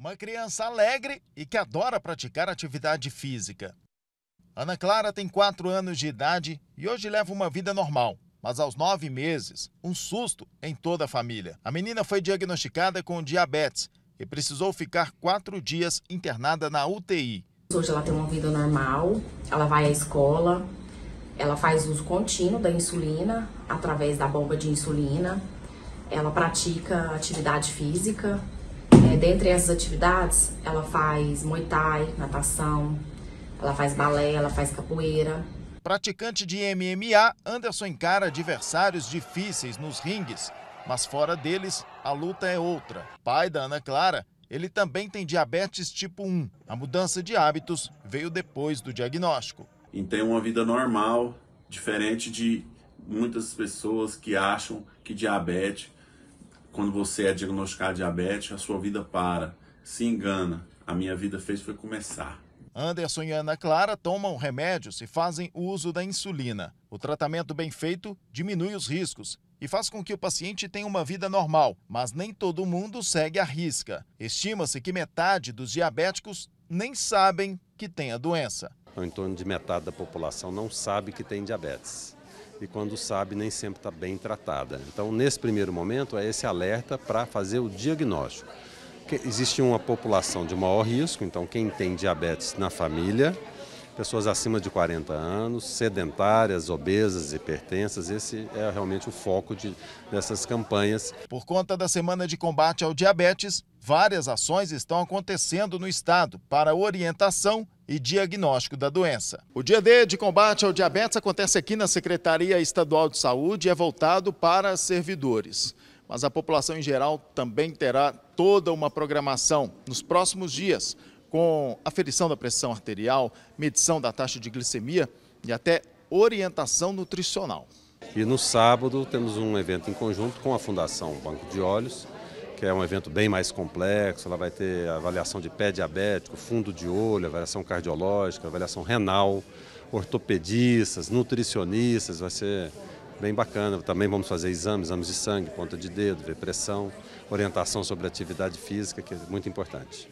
uma criança alegre e que adora praticar atividade física. Ana Clara tem 4 anos de idade e hoje leva uma vida normal. Mas aos nove meses, um susto em toda a família. A menina foi diagnosticada com diabetes e precisou ficar quatro dias internada na UTI. Hoje ela tem uma vida normal, ela vai à escola, ela faz uso contínuo da insulina através da bomba de insulina, ela pratica atividade física, é, dentre essas atividades, ela faz muay thai, natação, ela faz balé, ela faz capoeira. Praticante de MMA, Anderson encara adversários difíceis nos ringues, mas fora deles, a luta é outra. Pai da Ana Clara, ele também tem diabetes tipo 1. A mudança de hábitos veio depois do diagnóstico. E então, tem é uma vida normal, diferente de muitas pessoas que acham que diabetes quando você é diagnosticado diabetes, a sua vida para, se engana. A minha vida fez foi começar. Anderson e Ana Clara tomam remédios e fazem uso da insulina. O tratamento bem feito diminui os riscos e faz com que o paciente tenha uma vida normal, mas nem todo mundo segue a risca. Estima-se que metade dos diabéticos nem sabem que tem a doença. Em torno de metade da população não sabe que tem diabetes e quando sabe nem sempre está bem tratada. Então, nesse primeiro momento, é esse alerta para fazer o diagnóstico. existe uma população de maior risco, então quem tem diabetes na família, pessoas acima de 40 anos, sedentárias, obesas, hipertensas. Esse é realmente o foco de, dessas campanhas. Por conta da semana de combate ao diabetes, várias ações estão acontecendo no estado para orientação e diagnóstico da doença. O dia D de combate ao diabetes acontece aqui na Secretaria Estadual de Saúde e é voltado para servidores. Mas a população em geral também terá toda uma programação nos próximos dias com aferição da pressão arterial, medição da taxa de glicemia e até orientação nutricional. E no sábado temos um evento em conjunto com a Fundação Banco de Olhos, que é um evento bem mais complexo, ela vai ter avaliação de pé diabético, fundo de olho, avaliação cardiológica, avaliação renal, ortopedistas, nutricionistas, vai ser bem bacana. Também vamos fazer exames, exames de sangue, ponta de dedo, ver pressão, orientação sobre atividade física, que é muito importante.